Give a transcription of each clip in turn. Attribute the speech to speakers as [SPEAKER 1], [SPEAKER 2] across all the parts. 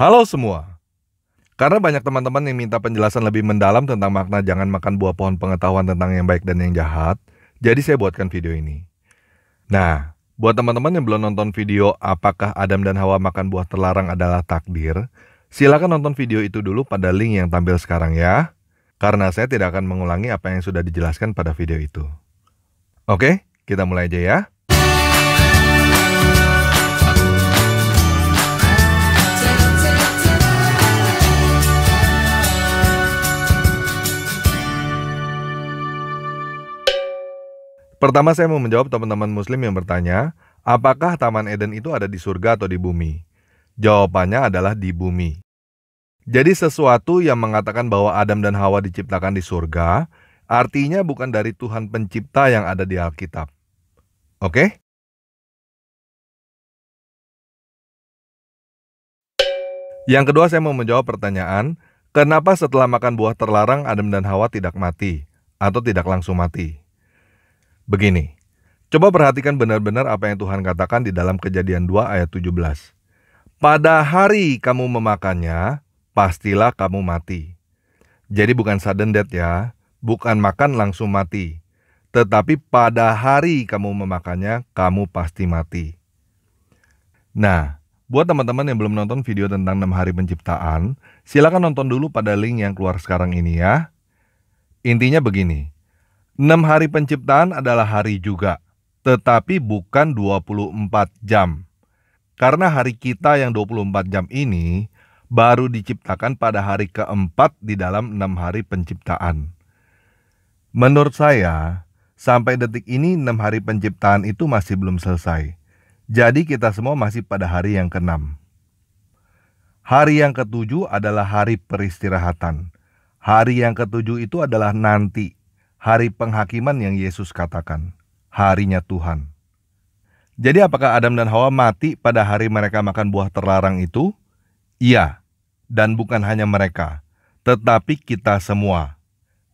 [SPEAKER 1] Halo semua. Karena banyak teman-teman yang minta penjelasan lebih mendalam tentang makna jangan makan buah pohon pengetahuan tentang yang baik dan yang jahat, jadi saya buatkan video ini. Nah, buat teman-teman yang belum nonton video apakah Adam dan Hawa makan buah terlarang adalah takdir, silakan nonton video itu dulu pada link yang tampil sekarang ya. Karena saya tidak akan mengulangi apa yang sudah dijelaskan pada video itu. Oke, kita mulai aja ya. Pertama saya mau menjawab teman-teman muslim yang bertanya, apakah Taman Eden itu ada di surga atau di bumi? Jawabannya adalah di bumi. Jadi sesuatu yang mengatakan bahwa Adam dan Hawa diciptakan di surga, artinya bukan dari Tuhan pencipta yang ada di Alkitab. Oke? Okay? Yang kedua saya mau menjawab pertanyaan, kenapa setelah makan buah terlarang Adam dan Hawa tidak mati atau tidak langsung mati? Begini, coba perhatikan benar-benar apa yang Tuhan katakan di dalam kejadian 2 ayat 17. Pada hari kamu memakannya, pastilah kamu mati. Jadi bukan sudden death ya, bukan makan langsung mati. Tetapi pada hari kamu memakannya, kamu pasti mati. Nah, buat teman-teman yang belum nonton video tentang 6 hari penciptaan, silakan nonton dulu pada link yang keluar sekarang ini ya. Intinya begini, Enam hari penciptaan adalah hari juga, tetapi bukan 24 jam. Karena hari kita yang 24 jam ini baru diciptakan pada hari keempat di dalam enam hari penciptaan. Menurut saya, sampai detik ini enam hari penciptaan itu masih belum selesai. Jadi kita semua masih pada hari yang keenam. Hari yang ketujuh adalah hari peristirahatan. Hari yang ketujuh itu adalah nanti, hari penghakiman yang Yesus katakan, harinya Tuhan. Jadi apakah Adam dan Hawa mati pada hari mereka makan buah terlarang itu? Iya, dan bukan hanya mereka, tetapi kita semua.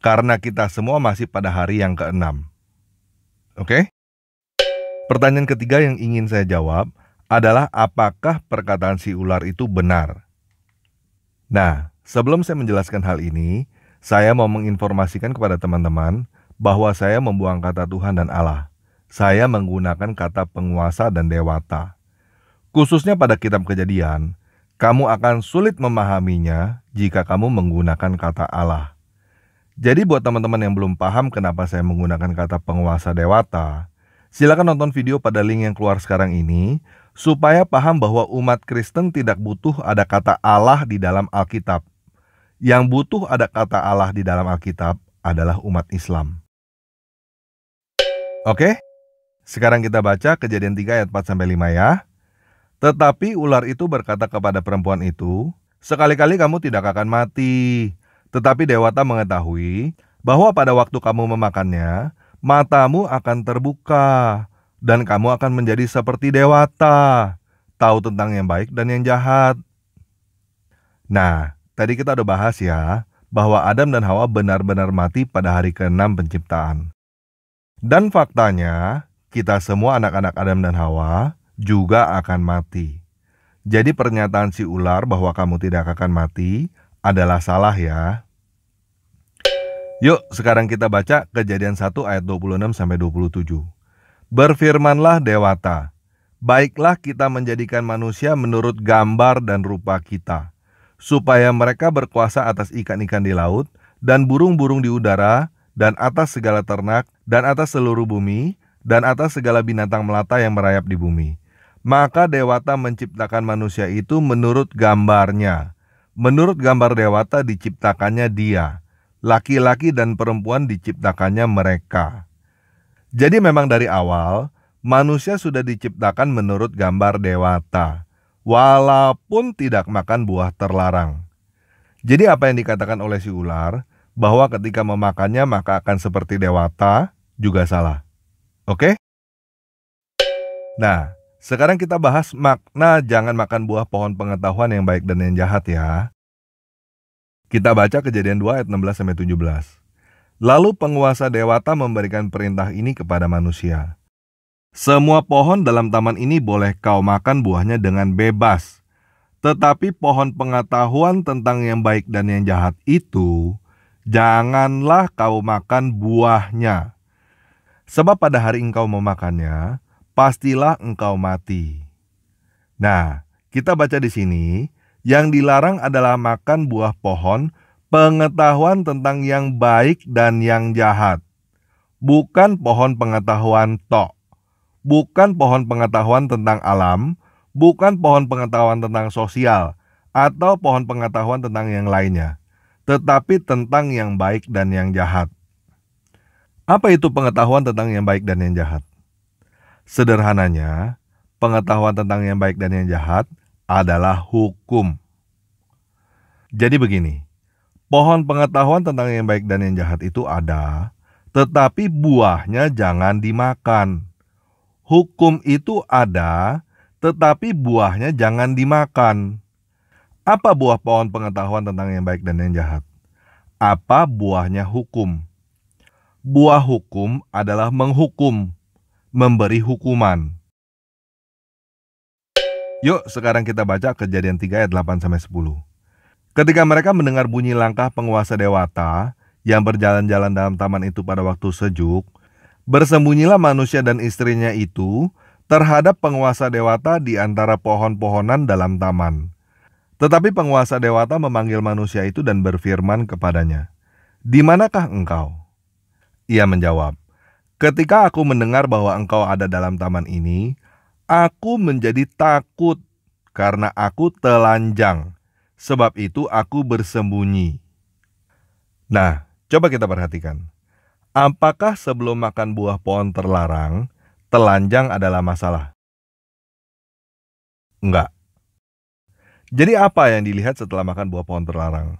[SPEAKER 1] Karena kita semua masih pada hari yang keenam. Oke? Pertanyaan ketiga yang ingin saya jawab adalah apakah perkataan si ular itu benar? Nah, sebelum saya menjelaskan hal ini, saya mau menginformasikan kepada teman-teman bahwa saya membuang kata Tuhan dan Allah. Saya menggunakan kata penguasa dan dewata. Khususnya pada kitab kejadian, kamu akan sulit memahaminya jika kamu menggunakan kata Allah. Jadi buat teman-teman yang belum paham kenapa saya menggunakan kata penguasa dewata, silakan nonton video pada link yang keluar sekarang ini supaya paham bahwa umat Kristen tidak butuh ada kata Allah di dalam Alkitab. Yang butuh ada kata Allah di dalam Alkitab adalah umat Islam. Oke? Sekarang kita baca kejadian 3 ayat 4 5 ya. Tetapi ular itu berkata kepada perempuan itu, Sekali-kali kamu tidak akan mati. Tetapi Dewata mengetahui bahwa pada waktu kamu memakannya, matamu akan terbuka, dan kamu akan menjadi seperti Dewata, tahu tentang yang baik dan yang jahat. Nah, Tadi kita udah bahas ya, bahwa Adam dan Hawa benar-benar mati pada hari ke-6 penciptaan. Dan faktanya, kita semua anak-anak Adam dan Hawa juga akan mati. Jadi pernyataan si ular bahwa kamu tidak akan mati adalah salah ya. Yuk, sekarang kita baca Kejadian 1 ayat 26 sampai 27. Berfirmanlah dewata, baiklah kita menjadikan manusia menurut gambar dan rupa kita supaya mereka berkuasa atas ikan-ikan di laut, dan burung-burung di udara, dan atas segala ternak, dan atas seluruh bumi, dan atas segala binatang melata yang merayap di bumi. Maka Dewata menciptakan manusia itu menurut gambarnya. Menurut gambar Dewata diciptakannya dia. Laki-laki dan perempuan diciptakannya mereka. Jadi memang dari awal, manusia sudah diciptakan menurut gambar Dewata walaupun tidak makan buah terlarang. Jadi apa yang dikatakan oleh si ular bahwa ketika memakannya maka akan seperti dewata juga salah. Oke? Nah, sekarang kita bahas makna jangan makan buah pohon pengetahuan yang baik dan yang jahat ya. Kita baca kejadian 2 ayat 16 sampai 17. Lalu penguasa Dewata memberikan perintah ini kepada manusia. Semua pohon dalam taman ini boleh kau makan buahnya dengan bebas. Tetapi pohon pengetahuan tentang yang baik dan yang jahat itu, janganlah kau makan buahnya. Sebab pada hari engkau memakannya, pastilah engkau mati. Nah, kita baca di sini, yang dilarang adalah makan buah pohon pengetahuan tentang yang baik dan yang jahat, bukan pohon pengetahuan tok bukan pohon pengetahuan tentang alam, bukan pohon pengetahuan tentang sosial, atau pohon pengetahuan tentang yang lainnya, tetapi tentang yang baik dan yang jahat. Apa itu pengetahuan tentang yang baik dan yang jahat? Sederhananya, pengetahuan tentang yang baik dan yang jahat adalah hukum. Jadi begini, pohon pengetahuan tentang yang baik dan yang jahat itu ada, tetapi buahnya jangan dimakan hukum itu ada, tetapi buahnya jangan dimakan. Apa buah pohon pengetahuan tentang yang baik dan yang jahat? Apa buahnya hukum? Buah hukum adalah menghukum, memberi hukuman. Yuk sekarang kita baca kejadian 3 ayat 8 sampai 10. Ketika mereka mendengar bunyi langkah penguasa dewata yang berjalan-jalan dalam taman itu pada waktu sejuk, Bersembunyilah manusia dan istrinya itu terhadap penguasa dewata di antara pohon-pohonan dalam taman. Tetapi penguasa dewata memanggil manusia itu dan berfirman kepadanya, "Di manakah engkau?" Ia menjawab, "Ketika aku mendengar bahwa engkau ada dalam taman ini, aku menjadi takut karena aku telanjang. Sebab itu aku bersembunyi." Nah, coba kita perhatikan. Apakah sebelum makan buah pohon terlarang, telanjang adalah masalah? Enggak. Jadi
[SPEAKER 2] apa yang dilihat setelah makan buah pohon terlarang?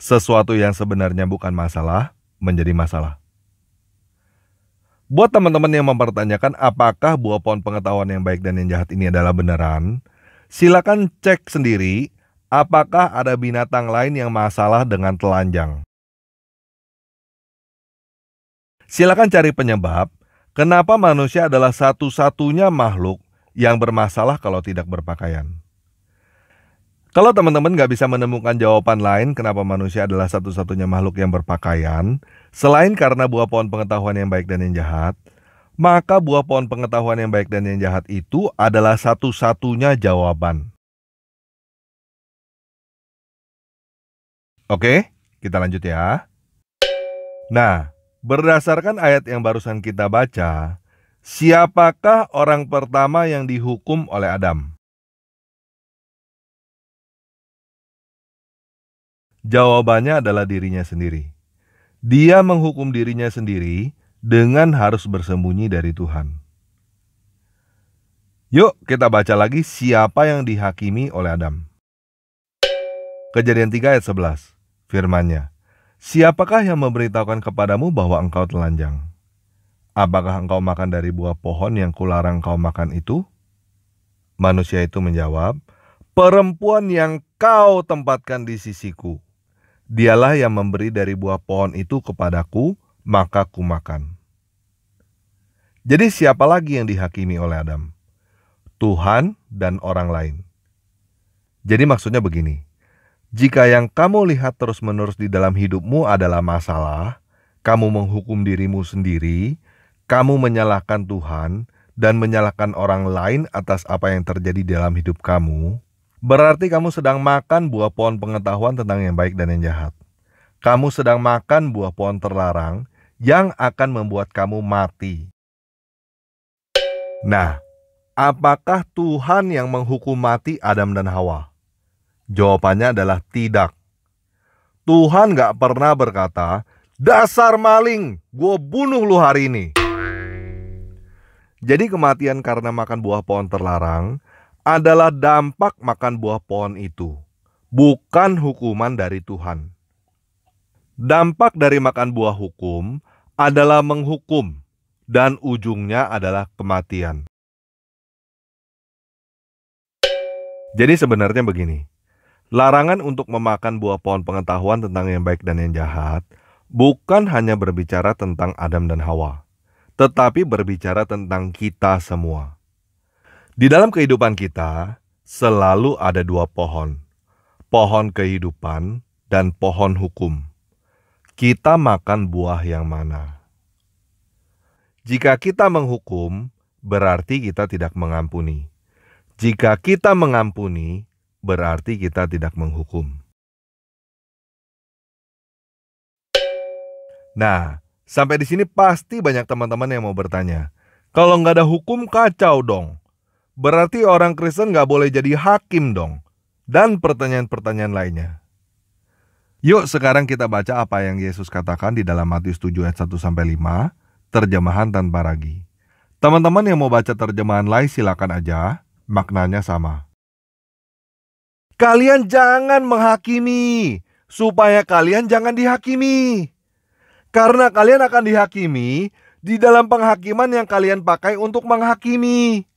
[SPEAKER 1] Sesuatu yang sebenarnya bukan masalah menjadi masalah. Buat teman-teman yang mempertanyakan apakah buah pohon pengetahuan yang baik dan yang jahat ini adalah beneran, silakan cek sendiri apakah ada binatang lain yang masalah dengan telanjang. Silakan cari penyebab kenapa manusia adalah satu-satunya makhluk yang bermasalah kalau tidak berpakaian. Kalau teman-teman nggak bisa menemukan jawaban lain kenapa manusia adalah satu-satunya makhluk yang berpakaian, selain karena buah pohon pengetahuan yang baik dan yang jahat, maka buah pohon pengetahuan yang baik dan yang jahat itu adalah satu-satunya
[SPEAKER 2] jawaban.
[SPEAKER 1] Oke, kita lanjut ya. Nah, Berdasarkan ayat yang barusan kita baca, siapakah orang pertama yang dihukum oleh Adam?
[SPEAKER 2] Jawabannya
[SPEAKER 1] adalah dirinya sendiri. Dia menghukum dirinya sendiri dengan harus bersembunyi dari Tuhan. Yuk, kita baca lagi siapa yang dihakimi oleh Adam. Kejadian 3 ayat 11, firmannya. Siapakah yang memberitahukan kepadamu bahwa engkau telanjang? Apakah engkau makan dari buah pohon yang kularang engkau makan itu? Manusia itu menjawab, Perempuan yang kau tempatkan di sisiku. Dialah yang memberi dari buah pohon itu kepadaku, maka ku makan. Jadi siapa lagi yang dihakimi oleh Adam? Tuhan dan orang lain. Jadi maksudnya begini, jika yang kamu lihat terus-menerus di dalam hidupmu adalah masalah, kamu menghukum dirimu sendiri, kamu menyalahkan Tuhan, dan menyalahkan orang lain atas apa yang terjadi dalam hidup kamu, berarti kamu sedang makan buah pohon pengetahuan tentang yang baik dan yang jahat. Kamu sedang makan buah pohon terlarang yang akan membuat kamu mati. Nah, apakah Tuhan yang menghukum mati Adam dan Hawa? Jawabannya adalah tidak. Tuhan gak pernah berkata, dasar maling, gue bunuh lu hari ini. Jadi kematian karena makan buah pohon terlarang adalah dampak makan buah pohon itu, bukan hukuman dari Tuhan. Dampak dari makan buah hukum adalah menghukum dan ujungnya adalah kematian. Jadi sebenarnya begini, Larangan untuk memakan buah pohon pengetahuan tentang yang baik dan yang jahat bukan hanya berbicara tentang Adam dan Hawa, tetapi berbicara tentang kita semua. Di dalam kehidupan kita selalu ada dua pohon, pohon kehidupan dan pohon hukum. Kita makan buah yang mana? Jika kita menghukum, berarti kita tidak mengampuni. Jika kita mengampuni, berarti kita tidak menghukum. Nah, sampai di sini pasti banyak teman-teman yang mau bertanya. Kalau nggak ada hukum kacau dong. Berarti orang Kristen nggak boleh jadi hakim dong. Dan pertanyaan-pertanyaan lainnya. Yuk sekarang kita baca apa yang Yesus katakan di dalam Matius 7 ayat 1 5, terjemahan tanpa ragi. Teman-teman yang mau baca terjemahan lain silakan aja, maknanya sama. Kalian jangan menghakimi, supaya kalian jangan dihakimi. Karena kalian akan dihakimi di dalam penghakiman yang kalian pakai untuk menghakimi.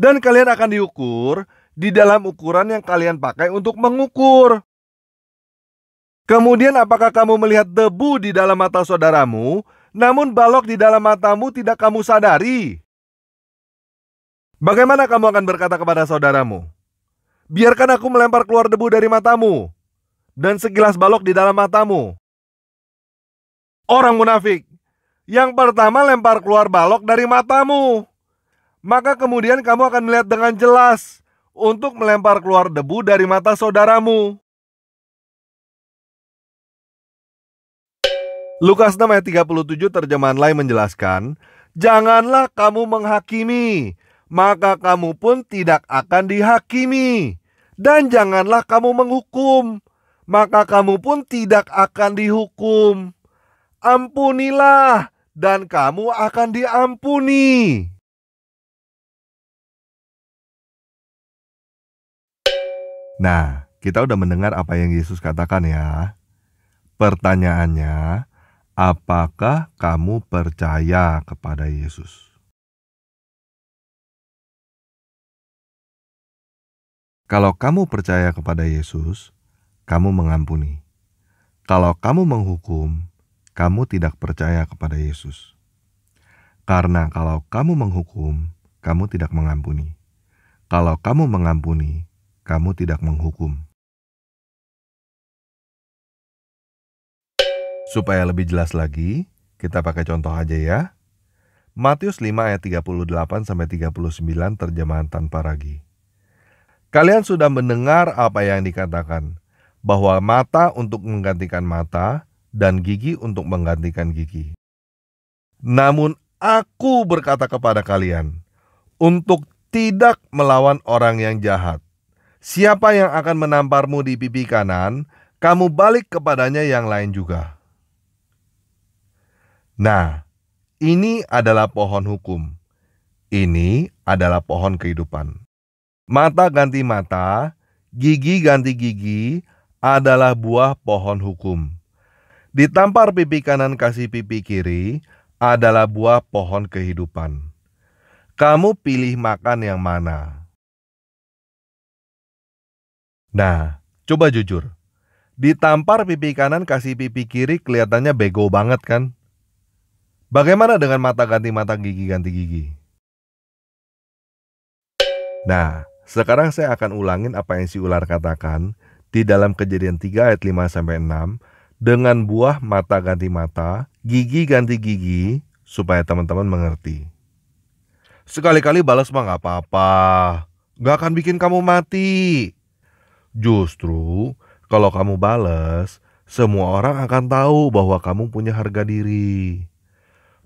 [SPEAKER 1] Dan kalian akan diukur di dalam ukuran yang kalian pakai untuk mengukur. Kemudian apakah kamu melihat debu di dalam mata saudaramu, namun balok di dalam matamu tidak kamu sadari? Bagaimana kamu akan berkata kepada saudaramu, Biarkan aku melempar keluar debu dari matamu dan segelas balok di dalam matamu. Orang munafik. Yang pertama lempar keluar balok dari matamu. Maka kemudian kamu akan melihat dengan jelas untuk melempar keluar debu dari mata saudaramu. Lukas 6 ayat 37 terjemahan lain menjelaskan, Janganlah kamu menghakimi, maka kamu pun tidak akan dihakimi. Dan janganlah kamu menghukum, maka kamu pun tidak akan dihukum. Ampunilah, dan kamu
[SPEAKER 2] akan diampuni.
[SPEAKER 1] Nah, kita udah mendengar apa yang Yesus katakan ya. Pertanyaannya, apakah kamu percaya
[SPEAKER 2] kepada Yesus?
[SPEAKER 1] Kalau kamu percaya kepada Yesus, kamu mengampuni. Kalau kamu menghukum, kamu tidak percaya kepada Yesus. Karena kalau kamu menghukum, kamu tidak mengampuni. Kalau kamu
[SPEAKER 2] mengampuni, kamu tidak menghukum.
[SPEAKER 1] Supaya lebih jelas lagi, kita pakai contoh aja ya. Matius 5 ayat 38 sampai 39 terjemahan tanpa ragi. Kalian sudah mendengar apa yang dikatakan, bahwa mata untuk menggantikan mata dan gigi untuk menggantikan gigi. Namun aku berkata kepada kalian, untuk tidak melawan orang yang jahat. Siapa yang akan menamparmu di pipi kanan, kamu balik kepadanya yang lain juga. Nah, ini adalah pohon hukum. Ini adalah pohon kehidupan. Mata ganti mata, gigi ganti gigi adalah buah pohon hukum. Ditampar pipi kanan kasih pipi kiri adalah buah pohon kehidupan. Kamu pilih makan yang mana? Nah, coba jujur. Ditampar pipi kanan kasih pipi kiri kelihatannya bego banget kan? Bagaimana dengan mata ganti mata gigi ganti gigi? Nah, sekarang saya akan ulangin apa yang si ular katakan di dalam kejadian 3 ayat 5 sampai 6 dengan buah mata ganti mata, gigi ganti gigi supaya teman-teman mengerti. Sekali-kali balas mah nggak apa-apa, nggak akan bikin kamu mati. Justru kalau kamu balas, semua orang akan tahu bahwa kamu punya harga diri.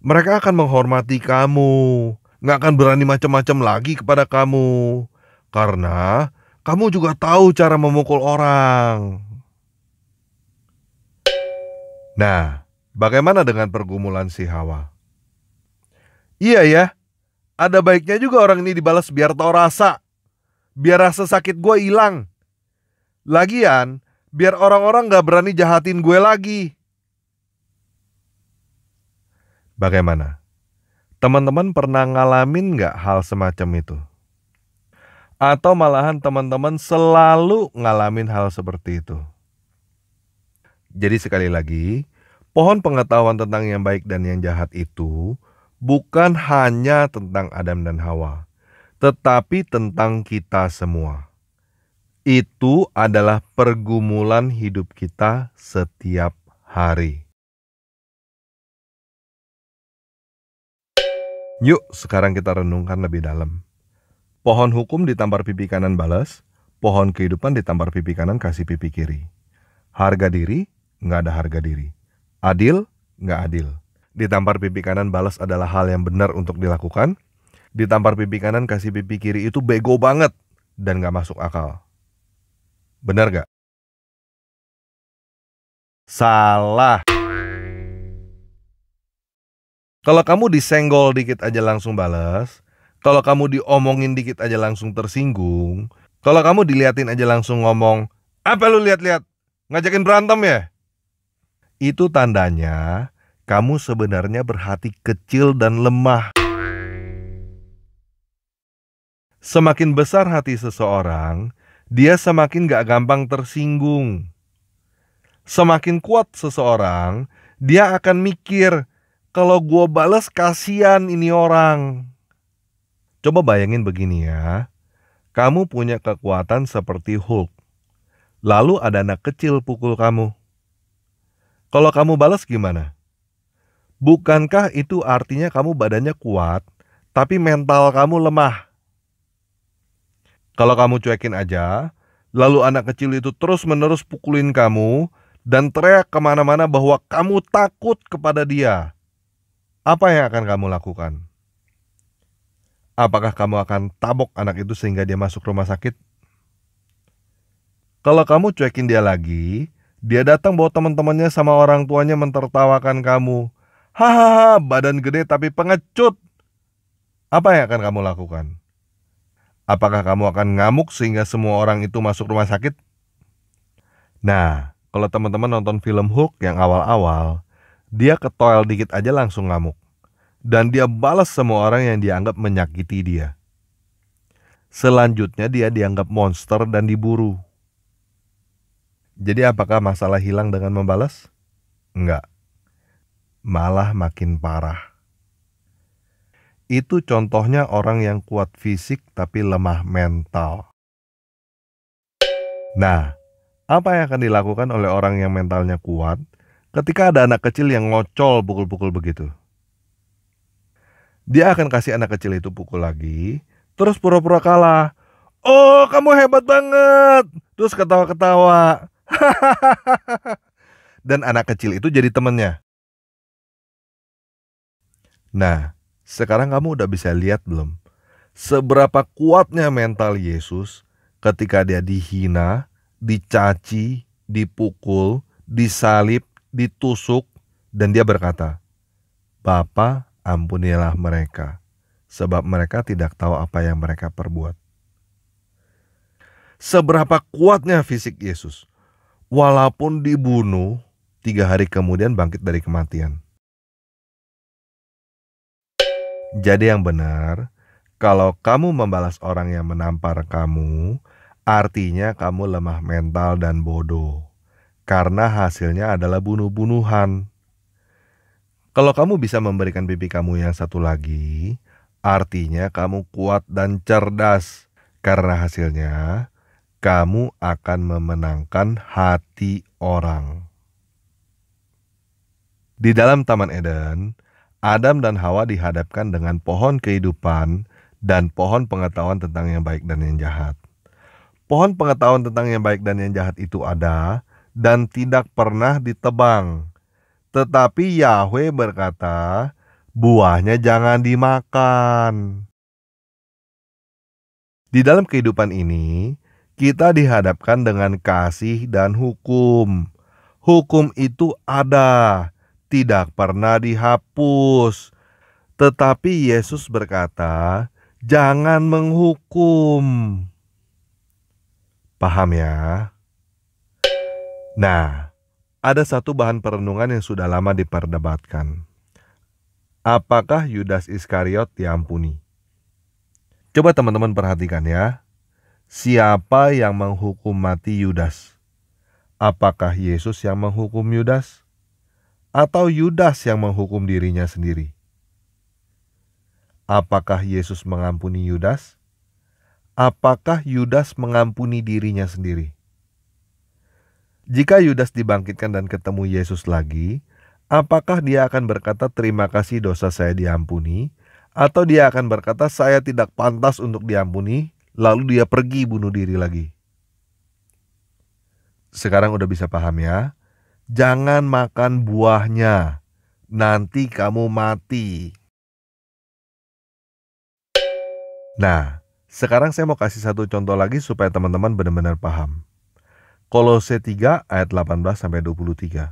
[SPEAKER 1] Mereka akan menghormati kamu, nggak akan berani macam-macam lagi kepada kamu karena kamu juga tahu cara memukul orang. Nah, bagaimana dengan pergumulan si Hawa? Iya ya, ada baiknya juga orang ini dibalas biar tahu rasa. Biar rasa sakit gue hilang. Lagian, biar orang-orang gak berani jahatin gue lagi. Bagaimana? Teman-teman pernah ngalamin gak hal semacam itu? atau malahan teman-teman selalu ngalamin hal seperti itu. Jadi sekali lagi, pohon pengetahuan tentang yang baik dan yang jahat itu bukan hanya tentang Adam dan Hawa, tetapi tentang kita semua. Itu adalah pergumulan hidup kita
[SPEAKER 2] setiap hari.
[SPEAKER 1] Yuk, sekarang kita renungkan lebih dalam. Pohon hukum ditampar pipi kanan balas, pohon kehidupan ditampar pipi kanan kasih pipi kiri. Harga diri, nggak ada harga diri. Adil, nggak adil. Ditampar pipi kanan balas adalah hal yang benar untuk dilakukan. Ditampar pipi kanan kasih pipi kiri itu bego banget dan nggak masuk akal. Benar gak? Salah. Kalau kamu disenggol dikit aja langsung balas, kalau kamu diomongin dikit aja langsung tersinggung, kalau kamu diliatin aja langsung ngomong, apa lu lihat-lihat? Ngajakin berantem ya? Itu tandanya kamu sebenarnya berhati kecil dan lemah. Semakin besar hati seseorang, dia semakin gak gampang tersinggung. Semakin kuat seseorang, dia akan mikir, kalau gua bales kasihan ini orang. Coba bayangin begini ya. Kamu punya kekuatan seperti Hulk. Lalu ada anak kecil pukul kamu. Kalau kamu balas gimana? Bukankah itu artinya kamu badannya kuat, tapi mental kamu lemah? Kalau kamu cuekin aja, lalu anak kecil itu terus-menerus pukulin kamu dan teriak kemana-mana bahwa kamu takut kepada dia, apa yang akan kamu lakukan? apakah kamu akan tabok anak itu sehingga dia masuk rumah sakit? Kalau kamu cuekin dia lagi, dia datang bawa teman-temannya sama orang tuanya mentertawakan kamu. Hahaha, badan gede tapi pengecut. Apa yang akan kamu lakukan? Apakah kamu akan ngamuk sehingga semua orang itu masuk rumah sakit? Nah, kalau teman-teman nonton film Hook yang awal-awal, dia ke toilet dikit aja langsung ngamuk dan dia balas semua orang yang dianggap menyakiti dia. Selanjutnya dia dianggap monster dan diburu. Jadi apakah masalah hilang dengan membalas? Enggak. Malah makin parah. Itu contohnya orang yang kuat fisik tapi lemah mental. Nah, apa yang akan dilakukan oleh orang yang mentalnya kuat ketika ada anak kecil yang ngocol pukul-pukul begitu? Dia akan kasih anak kecil itu pukul lagi, terus pura-pura kalah. Oh, kamu hebat banget. Terus ketawa-ketawa. Dan anak kecil itu jadi temennya. Nah, sekarang kamu udah bisa lihat belum? Seberapa kuatnya mental Yesus ketika dia dihina, dicaci, dipukul, disalib, ditusuk, dan dia berkata, Bapa, ampunilah mereka, sebab mereka tidak tahu apa yang mereka perbuat. Seberapa kuatnya fisik Yesus, walaupun dibunuh, tiga hari kemudian bangkit dari kematian. Jadi yang benar, kalau kamu membalas orang yang menampar kamu, artinya kamu lemah mental dan bodoh. Karena hasilnya adalah bunuh-bunuhan. Kalau kamu bisa memberikan bibi kamu yang satu lagi, artinya kamu kuat dan cerdas. Karena hasilnya, kamu akan memenangkan hati orang. Di dalam Taman Eden, Adam dan Hawa dihadapkan dengan pohon kehidupan dan pohon pengetahuan tentang yang baik dan yang jahat. Pohon pengetahuan tentang yang baik dan yang jahat itu ada dan tidak pernah ditebang. Tetapi Yahweh berkata, buahnya jangan dimakan. Di dalam kehidupan ini, kita dihadapkan dengan kasih dan hukum. Hukum itu ada, tidak pernah dihapus. Tetapi Yesus berkata, "Jangan menghukum." Paham ya? Nah, ada satu bahan perenungan yang sudah lama diperdebatkan. Apakah Yudas Iskariot diampuni? Coba teman-teman perhatikan ya. Siapa yang menghukum mati Yudas? Apakah Yesus yang menghukum Yudas? Atau Yudas yang menghukum dirinya sendiri? Apakah Yesus mengampuni Yudas? Apakah Yudas mengampuni dirinya sendiri? Jika Yudas dibangkitkan dan ketemu Yesus lagi, apakah dia akan berkata terima kasih dosa saya diampuni? Atau dia akan berkata saya tidak pantas untuk diampuni, lalu dia pergi bunuh diri lagi? Sekarang udah bisa paham ya? Jangan makan buahnya, nanti kamu mati. Nah, sekarang saya mau kasih satu contoh lagi supaya teman-teman benar-benar paham. Kolose 3 ayat 18 sampai 23.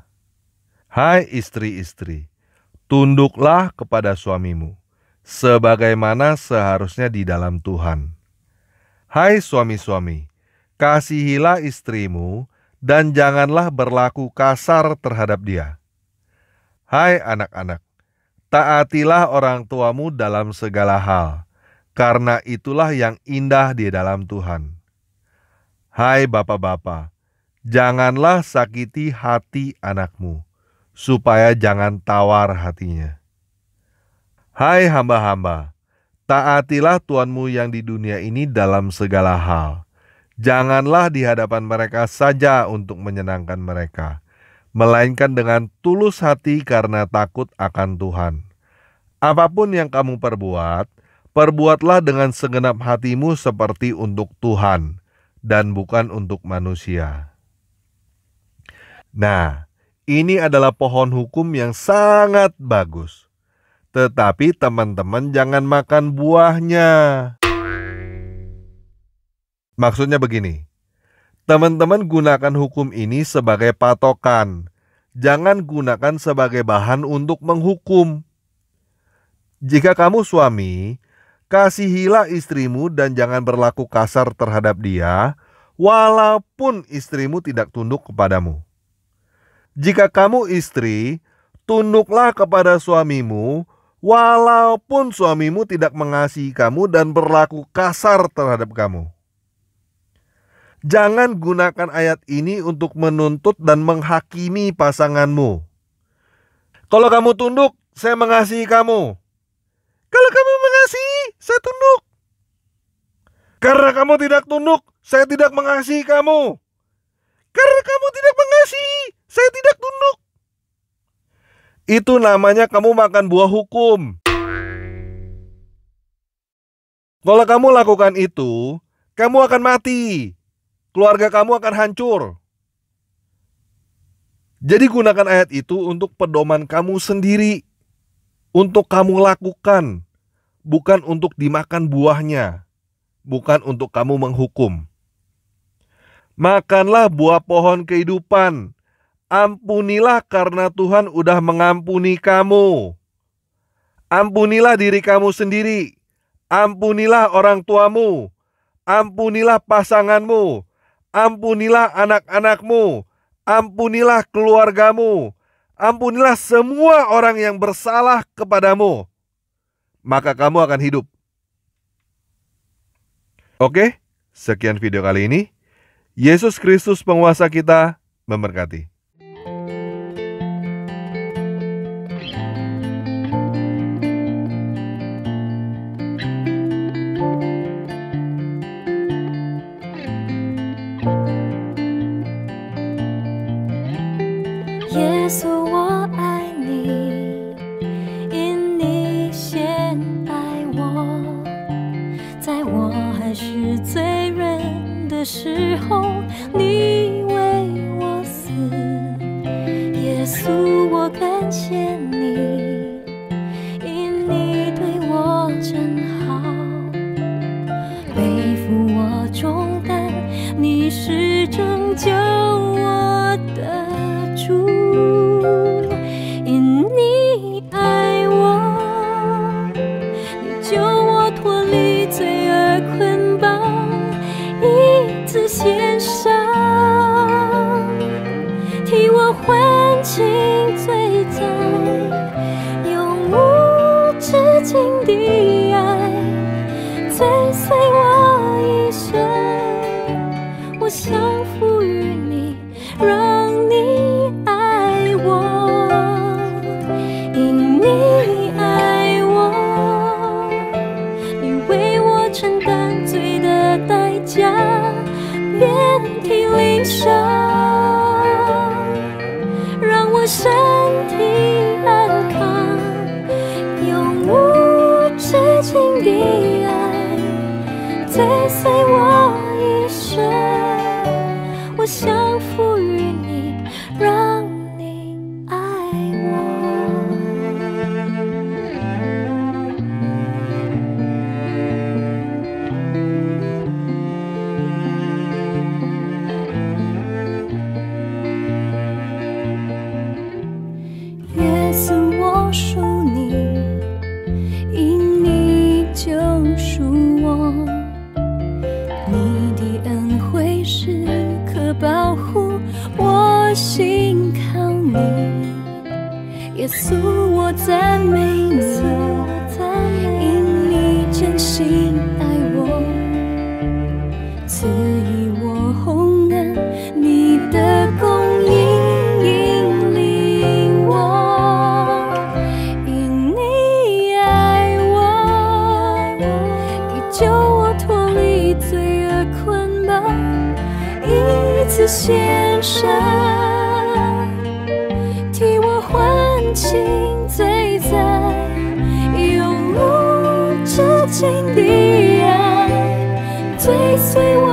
[SPEAKER 1] Hai istri-istri, tunduklah kepada suamimu sebagaimana seharusnya di dalam Tuhan. Hai suami-suami, kasihilah istrimu dan janganlah berlaku kasar terhadap dia. Hai anak-anak, taatilah orang tuamu dalam segala hal, karena itulah yang indah di dalam Tuhan. Hai bapak-bapak, janganlah sakiti hati anakmu, supaya jangan tawar hatinya. Hai hamba-hamba, taatilah Tuanmu yang di dunia ini dalam segala hal. Janganlah di hadapan mereka saja untuk menyenangkan mereka, melainkan dengan tulus hati karena takut akan Tuhan. Apapun yang kamu perbuat, perbuatlah dengan segenap hatimu seperti untuk Tuhan dan bukan untuk manusia. Nah, ini adalah pohon hukum yang sangat bagus. Tetapi teman-teman jangan makan buahnya. Maksudnya begini, teman-teman gunakan hukum ini sebagai patokan. Jangan gunakan sebagai bahan untuk menghukum. Jika kamu suami, kasihilah istrimu dan jangan berlaku kasar terhadap dia, walaupun istrimu tidak tunduk kepadamu. Jika kamu istri, tunduklah kepada suamimu, walaupun suamimu tidak mengasihi kamu dan berlaku kasar terhadap kamu. Jangan gunakan ayat ini untuk menuntut dan menghakimi pasanganmu. Kalau kamu tunduk, saya mengasihi kamu.
[SPEAKER 2] Kalau kamu mengasihi, saya tunduk.
[SPEAKER 1] Karena kamu tidak tunduk, saya tidak mengasihi kamu. Karena kamu tidak mengasihi, saya tidak tunduk. Itu namanya kamu makan buah hukum. Kalau kamu lakukan itu, kamu akan mati. Keluarga kamu akan hancur. Jadi gunakan ayat itu untuk pedoman kamu sendiri. Untuk kamu lakukan. Bukan untuk dimakan buahnya. Bukan untuk kamu menghukum. Makanlah buah pohon kehidupan. Ampunilah karena Tuhan udah mengampuni kamu. Ampunilah diri kamu sendiri. Ampunilah orang tuamu. Ampunilah pasanganmu. Ampunilah anak-anakmu. Ampunilah keluargamu. Ampunilah semua orang yang bersalah kepadamu. Maka kamu akan hidup. Oke, sekian video kali ini. Yesus Kristus penguasa kita memberkati.
[SPEAKER 3] ti. 追随我。